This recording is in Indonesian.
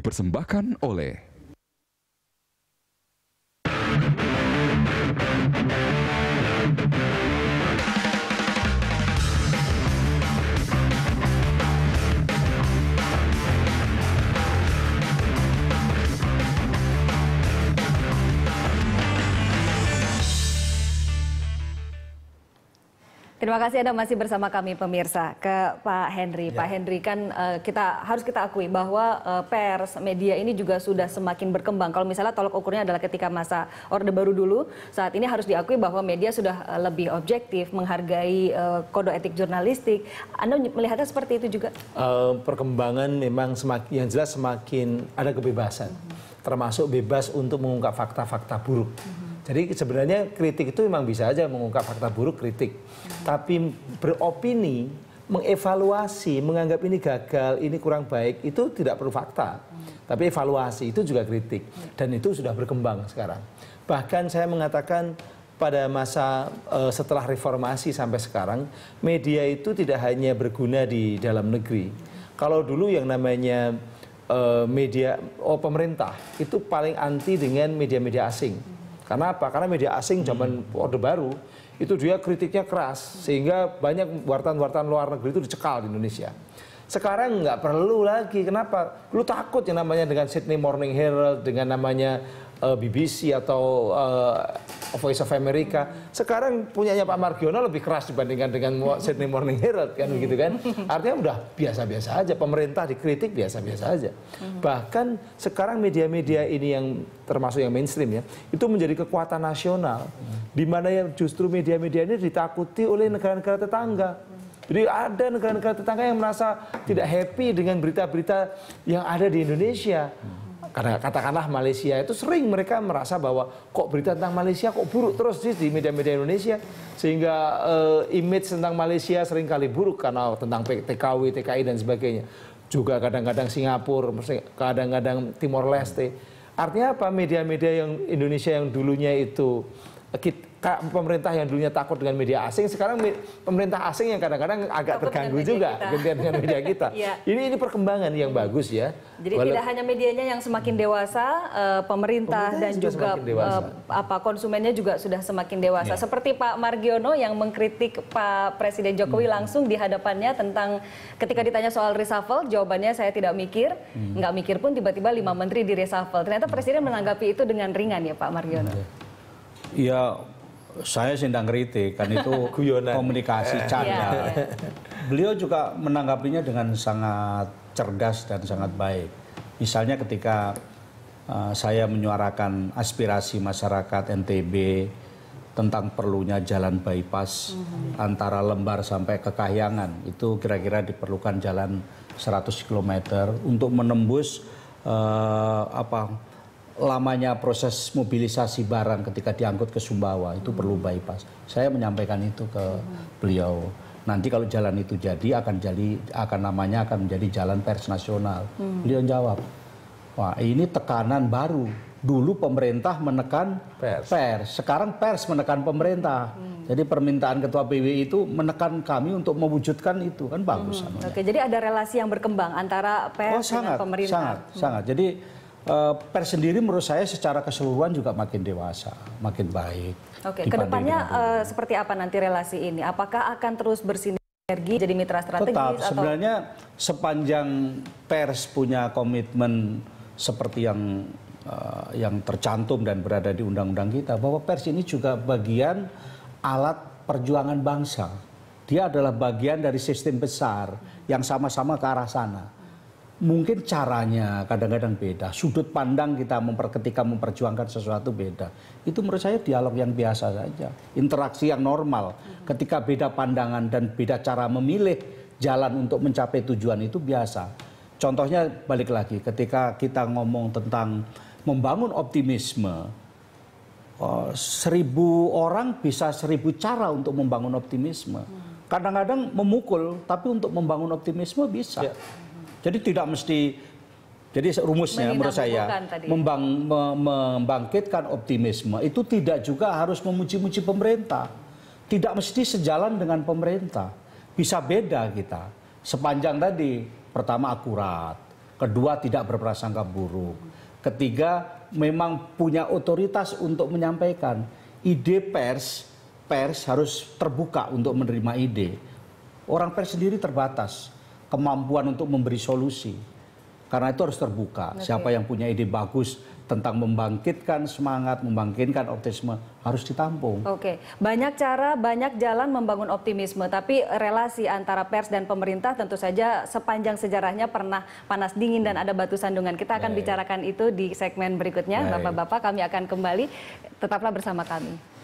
dipersembahkan oleh Terima kasih Anda masih bersama kami pemirsa ke Pak Henry. Ya. Pak Henry kan eh, kita harus kita akui bahwa eh, pers media ini juga sudah semakin berkembang. Kalau misalnya tolok ukurnya adalah ketika masa Orde Baru dulu, saat ini harus diakui bahwa media sudah eh, lebih objektif, menghargai kode etik jurnalistik. Anda melihatnya seperti itu juga? Uh, perkembangan memang semakin yang jelas semakin ada kebebasan. Mm -hmm. Termasuk bebas untuk mengungkap fakta-fakta buruk. Mm -hmm jadi sebenarnya kritik itu memang bisa aja mengungkap fakta buruk kritik. Tapi beropini, mengevaluasi, menganggap ini gagal, ini kurang baik, itu tidak perlu fakta. Tapi evaluasi itu juga kritik. Dan itu sudah berkembang sekarang. Bahkan saya mengatakan pada masa e, setelah reformasi sampai sekarang, media itu tidak hanya berguna di dalam negeri. Kalau dulu yang namanya eh, media oh pemerintah itu paling anti dengan media-media asing. Karena apa? Karena media asing hmm. zaman hmm. Orde Baru itu dia kritiknya keras sehingga banyak wartawan-wartawan luar negeri itu dicekal di Indonesia. Sekarang nggak perlu lagi. Kenapa? Lu takut yang namanya dengan Sydney Morning Herald, dengan namanya uh, eh, BBC atau eh, Voice of America. Sekarang punyanya Pak Margiono lebih keras dibandingkan dengan Sydney Morning Herald kan begitu kan. Artinya udah biasa-biasa aja pemerintah dikritik biasa-biasa aja. Bahkan sekarang media-media ini yang termasuk yang mainstream ya, itu menjadi kekuatan nasional di mana yang justru media-media ini ditakuti oleh negara-negara tetangga. Jadi ada negara-negara tetangga yang merasa tidak happy dengan berita-berita yang ada di Indonesia. Karena katakanlah Malaysia itu sering mereka merasa bahwa kok berita tentang Malaysia kok buruk terus di media-media Indonesia sehingga e, image tentang Malaysia sering kali buruk karena tentang TKW, TKI dan sebagainya. Juga kadang-kadang Singapura, kadang-kadang Timor Leste. Artinya apa media-media yang Indonesia yang dulunya itu eh, kita? pemerintah yang dulunya takut dengan media asing sekarang pemerintah asing yang kadang-kadang agak takut terganggu juga gantian dengan media kita. ya. Ini ini perkembangan yang hmm. bagus ya. Jadi Walau, tidak hanya medianya yang semakin hmm. dewasa, uh, pemerintah, pemerintah dan juga Uh, apa konsumennya juga sudah semakin dewasa. Ya. Seperti Pak Margiono yang mengkritik Pak Presiden Jokowi hmm. langsung di hadapannya tentang ketika ditanya soal reshuffle, jawabannya saya tidak mikir, hmm. nggak mikir pun tiba-tiba lima menteri di reshuffle. Ternyata Presiden hmm. menanggapi itu dengan ringan ya Pak Margiono. ya, ya saya sedang kritik kan itu komunikasi eh. canda. Iya, iya. Beliau juga menanggapinya dengan sangat cerdas dan sangat baik. Misalnya ketika uh, saya menyuarakan aspirasi masyarakat NTB tentang perlunya jalan bypass mm-hmm. antara Lembar sampai ke Kahyangan itu kira-kira diperlukan jalan 100 km untuk menembus uh, apa lamanya proses mobilisasi barang ketika diangkut ke Sumbawa itu perlu bypass. Saya menyampaikan itu ke beliau. Nanti kalau jalan itu jadi akan jadi akan namanya akan menjadi jalan pers nasional. Hmm. Beliau jawab, wah ini tekanan baru. Dulu pemerintah menekan pers, pers. sekarang pers menekan pemerintah. Hmm. Jadi permintaan ketua PW itu menekan kami untuk mewujudkan itu kan bagus. Hmm. Oke, jadi ada relasi yang berkembang antara pers oh, sangat, pemerintah. Sangat, hmm. sangat. Jadi Eh, pers sendiri menurut saya secara keseluruhan juga makin dewasa, makin baik. Oke, kedepannya uh, seperti apa nanti relasi ini? Apakah akan terus bersinergi jadi mitra strategis? Tetap, atau... sebenarnya sepanjang pers punya komitmen seperti yang uh, yang tercantum dan berada di undang-undang kita bahwa pers ini juga bagian alat perjuangan bangsa. Dia adalah bagian dari sistem besar yang sama-sama ke arah sana mungkin caranya kadang-kadang beda, sudut pandang kita memper, ketika memperjuangkan sesuatu beda. Itu menurut saya dialog yang biasa saja, interaksi yang normal. Ketika beda pandangan dan beda cara memilih jalan untuk mencapai tujuan itu biasa. Contohnya balik lagi ketika kita ngomong tentang membangun optimisme, oh, seribu orang bisa seribu cara untuk membangun optimisme. Kadang-kadang memukul, tapi untuk membangun optimisme bisa. Ya. Jadi tidak mesti jadi rumusnya menurut saya Membang, membangkitkan optimisme itu tidak juga harus memuji-muji pemerintah. Tidak mesti sejalan dengan pemerintah. Bisa beda kita. Sepanjang tadi pertama akurat, kedua tidak berprasangka buruk, ketiga memang punya otoritas untuk menyampaikan ide pers, pers harus terbuka untuk menerima ide. Orang pers sendiri terbatas kemampuan untuk memberi solusi. Karena itu harus terbuka. Okay. Siapa yang punya ide bagus tentang membangkitkan semangat, membangkitkan optimisme harus ditampung. Oke, banyak cara, banyak jalan membangun optimisme, tapi relasi antara pers dan pemerintah tentu saja sepanjang sejarahnya pernah panas dingin dan ada batu sandungan. Kita akan Baik. bicarakan itu di segmen berikutnya. Bapak-bapak, kami akan kembali. Tetaplah bersama kami.